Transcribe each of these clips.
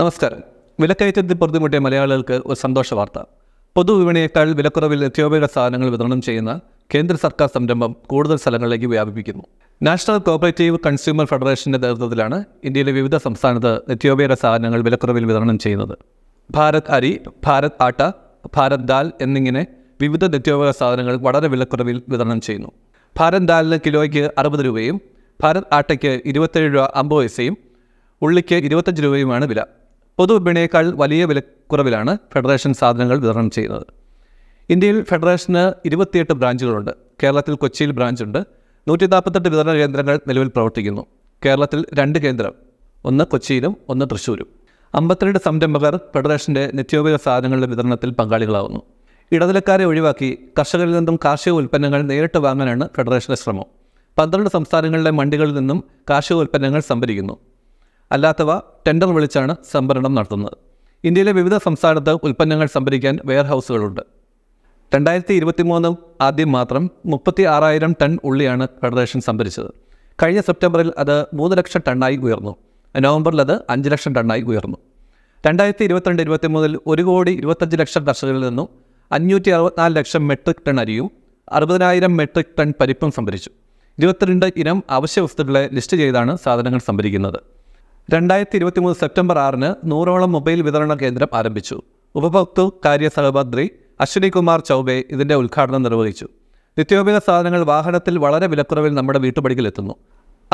നമസ്കാരം വിലക്കയറ്റത്തിൽ പൊറുതുമുട്ടിയ മലയാളികൾക്ക് ഒരു സന്തോഷ വാർത്ത പൊതുവിപണിയേക്കാൾ വിലക്കുറവിൽ എത്യോപ്യയുടെ സാധനങ്ങൾ വിതരണം ചെയ്യുന്ന കേന്ദ്ര സർക്കാർ സംരംഭം കൂടുതൽ സ്ഥലങ്ങളിലേക്ക് വ്യാപിപ്പിക്കുന്നു നാഷണൽ കോപ്പറേറ്റീവ് കൺസ്യൂമർ ഫെഡറേഷൻ്റെ നേതൃത്വത്തിലാണ് ഇന്ത്യയിലെ വിവിധ സംസ്ഥാനത്ത് എത്യോപ്യയുടെ സാധനങ്ങൾ വിലക്കുറവിൽ വിതരണം ചെയ്യുന്നത് ഭാരത് അരി ഭാരത് ആട്ട ഭാരത് ദാൽ എന്നിങ്ങനെ വിവിധ നിത്യോപയോഗ സാധനങ്ങൾ വളരെ വിലക്കുറവിൽ വിതരണം ചെയ്യുന്നു ഭാരത് ദാലിന് കിലോയ്ക്ക് അറുപത് രൂപയും ഭാരത് ആട്ടയ്ക്ക് ഇരുപത്തേഴ് രൂപ അമ്പത് പൈസയും ഉള്ളിക്ക് ഇരുപത്തഞ്ച് രൂപയുമാണ് വില പൊതുവിപണിയേക്കാൾ വലിയ വിലക്കുറവിലാണ് ഫെഡറേഷൻ സാധനങ്ങൾ വിതരണം ചെയ്യുന്നത് ഇന്ത്യയിൽ ഫെഡറേഷന് ഇരുപത്തിയെട്ട് ബ്രാഞ്ചുകളുണ്ട് കേരളത്തിൽ കൊച്ചിയിൽ ബ്രാഞ്ചുണ്ട് നൂറ്റി നാൽപ്പത്തെട്ട് വിതരണ കേന്ദ്രങ്ങൾ നിലവിൽ പ്രവർത്തിക്കുന്നു കേരളത്തിൽ രണ്ട് കേന്ദ്രം ഒന്ന് കൊച്ചിയിലും ഒന്ന് തൃശ്ശൂരും അമ്പത്തിരണ്ട് സംരംഭകർ ഫെഡറേഷൻ്റെ നിത്യോപയോഗ സാധനങ്ങളുടെ വിതരണത്തിൽ പങ്കാളികളാവുന്നു ഇടനിലക്കാരെ ഒഴിവാക്കി കർഷകരിൽ നിന്നും കാർഷിക ഉൽപ്പന്നങ്ങൾ നേരിട്ട് വാങ്ങാനാണ് ഫെഡറേഷൻ്റെ ശ്രമം പന്ത്രണ്ട് സംസ്ഥാനങ്ങളിലെ മണ്ഡികളിൽ നിന്നും കാർഷിക ഉൽപ്പന്നങ്ങൾ സംഭരിക്കുന്നു അല്ലാത്തവ ടെൻഡർ വിളിച്ചാണ് സംഭരണം നടത്തുന്നത് ഇന്ത്യയിലെ വിവിധ സംസ്ഥാനത്ത് ഉൽപ്പന്നങ്ങൾ സംഭരിക്കാൻ ഹൗസുകളുണ്ട് രണ്ടായിരത്തി ഇരുപത്തിമൂന്ന് ആദ്യം മാത്രം മുപ്പത്തി ആറായിരം ടൺ ഉള്ളിയാണ് ഫെഡറേഷൻ സംഭരിച്ചത് കഴിഞ്ഞ സെപ്റ്റംബറിൽ അത് മൂന്ന് ലക്ഷം ടണ്ണായി ഉയർന്നു നവംബറിൽ അത് അഞ്ച് ലക്ഷം ടണ്ണായി ഉയർന്നു രണ്ടായിരത്തി ഇരുപത്തിരണ്ട് ഇരുപത്തിമൂന്നിൽ ഒരു കോടി ഇരുപത്തഞ്ച് ലക്ഷം കർഷകരിൽ നിന്നും അഞ്ഞൂറ്റി അറുപത്തിനാല് ലക്ഷം മെട്രിക് ടൺ അരിയും അറുപതിനായിരം മെട്രിക് ടൺ പരിപ്പും സംഭരിച്ചു ഇരുപത്തിരണ്ട് ഇനം അവശ്യ വസ്തുക്കളെ ലിസ്റ്റ് ചെയ്താണ് സാധനങ്ങൾ സംഭരിക്കുന്നത് രണ്ടായിരത്തി മൂന്ന് സെപ്റ്റംബർ ആറിന് നൂറോളം മൊബൈൽ വിതരണ കേന്ദ്രം ആരംഭിച്ചു ഉപഭോക്തൃ കാര്യ സഹമന്ത്രി അശ്വിനി കുമാർ ചൗബെ ഇതിൻ്റെ ഉദ്ഘാടനം നിർവഹിച്ചു നിത്യോപയോഗ സാധനങ്ങൾ വാഹനത്തിൽ വളരെ വിലക്കുറവിൽ നമ്മുടെ വീട്ടുപടികളിലെത്തുന്നു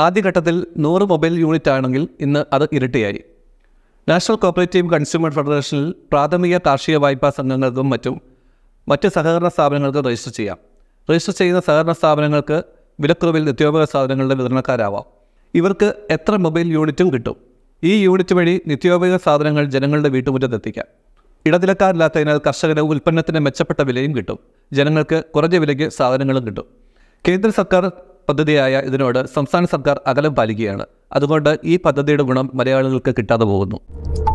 ആദ്യഘട്ടത്തിൽ നൂറ് മൊബൈൽ യൂണിറ്റ് ആണെങ്കിൽ ഇന്ന് അത് ഇരട്ടിയായി നാഷണൽ കോപ്പറേറ്റീവ് കൺസ്യൂമർ ഫെഡറേഷനിൽ പ്രാഥമിക കാർഷിക വായ്പാ സംഘങ്ങൾക്കും മറ്റും മറ്റ് സഹകരണ സ്ഥാപനങ്ങൾക്ക് രജിസ്റ്റർ ചെയ്യാം രജിസ്റ്റർ ചെയ്യുന്ന സഹകരണ സ്ഥാപനങ്ങൾക്ക് വിലക്കുറവിൽ നിത്യോപയോഗ സാധനങ്ങളുടെ വിതരണക്കാരാവാം ഇവർക്ക് എത്ര മൊബൈൽ യൂണിറ്റും കിട്ടും ഈ യൂണിറ്റ് വഴി നിത്യോപയോഗ സാധനങ്ങൾ ജനങ്ങളുടെ എത്തിക്കാം ഇടനിലക്കാരില്ലാത്തതിനാൽ കർഷകന് ഉൽപ്പന്നത്തിന് മെച്ചപ്പെട്ട വിലയും കിട്ടും ജനങ്ങൾക്ക് കുറഞ്ഞ വിലയ്ക്ക് സാധനങ്ങളും കിട്ടും കേന്ദ്ര സർക്കാർ പദ്ധതിയായ ഇതിനോട് സംസ്ഥാന സർക്കാർ അകലം പാലിക്കുകയാണ് അതുകൊണ്ട് ഈ പദ്ധതിയുടെ ഗുണം മലയാളികൾക്ക് കിട്ടാതെ പോകുന്നു